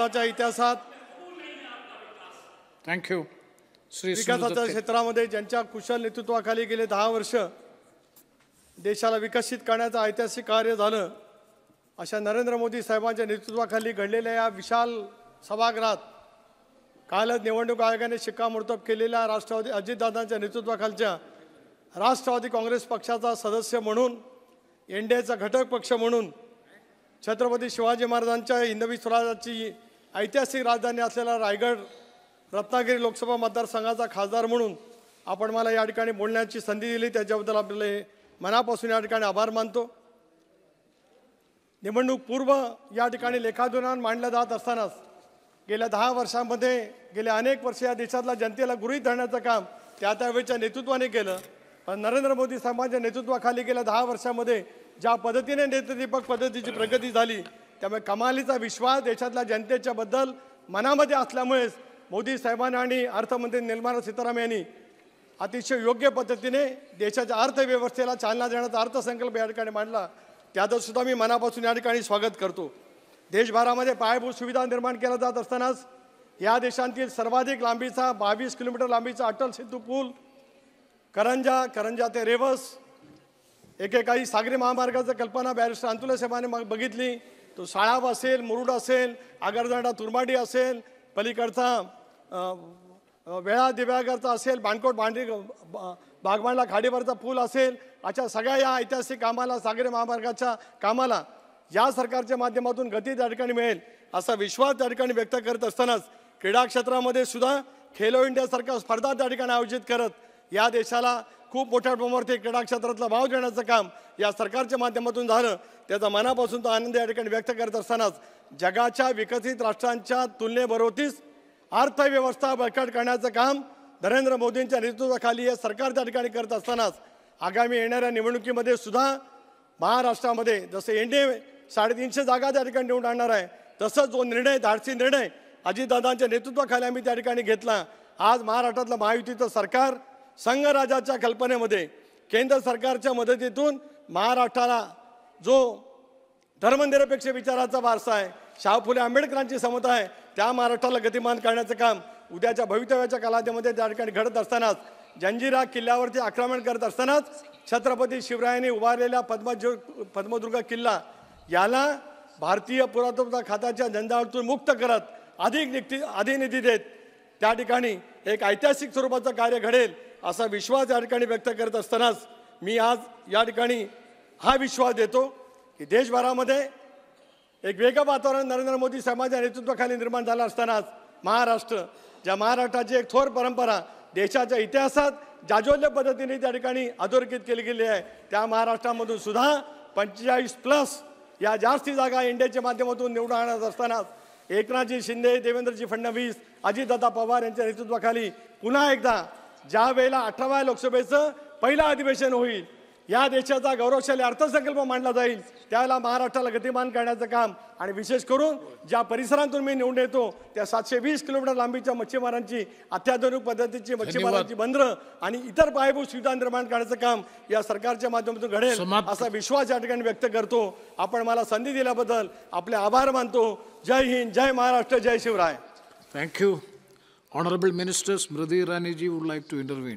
इतिहासात थँक्यू श्री विकासाच्या क्षेत्रामध्ये ज्यांच्या कुशल नेतृत्वाखाली गेले दहा वर्ष देशाला विकसित करण्याचं ऐतिहासिक कार्य झालं अशा नरेंद्र मोदी साहेबांच्या नेतृत्वाखाली घडलेल्या या विशाल सभागृहात कालच निवडणूक आयोगाने शिक्कामोर्तब केलेल्या राष्ट्रवादी अजितदादांच्या नेतृत्वाखालच्या राष्ट्रवादी काँग्रेस पक्षाचा सदस्य म्हणून एन डी एचा घटक पक्ष म्हणून छत्रपती शिवाजी महाराजांच्या हिंदवी स्वराजाची ऐतिहासिक राजधानी असलेला रायगड रत्नागिरी लोकसभा मतदारसंघाचा खासदार म्हणून आपण मला या ठिकाणी बोलण्याची संधी दिली त्याच्याबद्दल आपले मनापासून या ठिकाणी आभार मानतो निवडणूक पूर्व या ठिकाणी लेखाधुनान मांडलं जात असतानाच गेल्या दहा वर्षांमध्ये गेल्या अनेक वर्ष या देशातल्या जनतेला गृहीत धरण्याचं काम त्या त्यावेळच्या नेतृत्वाने केलं पण नरेंद्र मोदी साहेबांच्या नेतृत्वाखाली गेल्या दहा वर्षामध्ये ज्या पद्धतीने नेतृत्वपक पद्धतीची प्रगती झाली त्यामुळे कमालीचा विश्वास देशातल्या बद्दल मनामध्ये असल्यामुळेच मोदी साहेबांना आणि अर्थमंत्री निर्मला सीतारामन यांनी अतिशय योग्य पद्धतीने देशाच्या अर्थव्यवस्थेला चालना देण्याचा अर्थसंकल्प या ठिकाणी मांडला त्याचंसुद्धा मी मनापासून या ठिकाणी स्वागत करतो देशभरामध्ये पायाभूत सुविधा निर्माण केल्या जात असतानाच या देशांतील सर्वाधिक लांबीचा बावीस किलोमीटर लांबीचा अटल सेतू पूल करंजा करंजा ते रेवस एकेकाळी सागरी महामार्गाचं कल्पना बॅरिस्टर अंतुला साहेबांनी मग बघितली तो साळाब असेल मुरुड असेल आगरदांडा तुरमाडी असेल पलीकडचा वेळा दिव्यागरचा असेल बाणकोट बांडरी बागमांडला खाडीवरचा पूल असेल अशा सगळ्या या ऐतिहासिक कामाला सागरी महामार्गाच्या कामाला या सरकारच्या माध्यमातून गती त्या ठिकाणी मिळेल असा विश्वास त्या ठिकाणी व्यक्त करत असतानाच क्रीडा क्षेत्रामध्ये सुद्धा खेलो इंडियासारख्या स्पर्धा त्या ठिकाणी आयोजित करत या देशाला खूप मोठ्या प्रमाणावरती क्रीडा क्षेत्रातला भाव देण्याचं काम या सरकारच्या माध्यमातून झालं त्याचा मनापासून तो आनंद या ठिकाणी व्यक्त करत असतानाच जगाच्या विकसित राष्ट्रांच्या तुलनेबरोबरतीच अर्थव्यवस्था बळकट करण्याचं काम नरेंद्र मोदींच्या नेतृत्वाखाली हे सरकार त्या ठिकाणी करत असतानाच आगामी येणाऱ्या निवडणुकीमध्ये सुद्धा महाराष्ट्रामध्ये जसं एन डी ए साडेतीनशे जागा त्या ठिकाणी निवडून आणणार आहे तसंच जो निर्णय धाडसी निर्णय अजितदादांच्या नेतृत्वाखाली आम्ही त्या ठिकाणी घेतला आज महाराष्ट्रातलं महायुतीचं सरकार संघराजाच्या कल्पनेमध्ये केंद्र सरकारच्या मदतीतून महाराष्ट्राला जो धर्मनिरपेक्ष विचाराचा वारसा आहे शाह फुले आंबेडकरांची समता आहे त्या महाराष्ट्राला गतिमान करण्याचं काम उद्याच्या भवितव्याच्या कालावधीमध्ये त्या ठिकाणी घडत असतानाच जंजिरा किल्ल्यावरती आक्रमण करत असतानाच छत्रपती शिवरायांनी उभारलेला पद्मजो पद्मदुर्ग किल्ला याला भारतीय पुरातत्व खात्याच्या धंदावरतून मुक्त करत अधिक निधी अधिक निधी देत त्या ठिकाणी एक ऐतिहासिक स्वरूपाचं कार्य घडेल असा विश्वास या ठिकाणी व्यक्त करत असतानाच मी आज या ठिकाणी हा विश्वास देतो की देशभरामध्ये एक वेगळं वातावरण नरेंद्र मोदी समाजाच्या नेतृत्वाखाली निर्माण झालं असतानाच महाराष्ट्र ज्या महाराष्ट्राची एक थोर परंपरा देशाच्या इतिहासात जाजोल्य पद्धतीने त्या ठिकाणी अधोरेखित केली गेली आहे त्या महाराष्ट्रामधून सुद्धा पंचेचाळीस प्लस या जास्ती जागा इंडियाच्या माध्यमातून निवडून आणत असतानाच एकनाथजी शिंदे देवेंद्रजी फडणवीस अजितदादा पवार यांच्या नेतृत्वाखाली पुन्हा एकदा ज्या वेळेला अठराव्या लोकसभेचं पहिलं अधिवेशन होईल या देशाचा गौरवशाली अर्थसंकल्प मांडला जाईल त्यावेळेला महाराष्ट्राला गतिमान करण्याचं काम आणि विशेष करून ज्या परिसरातून मी निवडून येतो त्या सातशे वीस किलोमीटर लांबीच्या मच्छीमारांची अत्याधुनिक पद्धतीची मच्छीमारांची बंदर आणि इतर पायाभूत सुविधा निर्माण करण्याचं काम या सरकारच्या माध्यमातून घडेल असा विश्वास या ठिकाणी व्यक्त करतो आपण मला संधी दिल्याबद्दल आपले आभार मानतो जय हिंद जय महाराष्ट्र जय Shivray thank you Honorable Minister Smriti Raniji would like to intervene.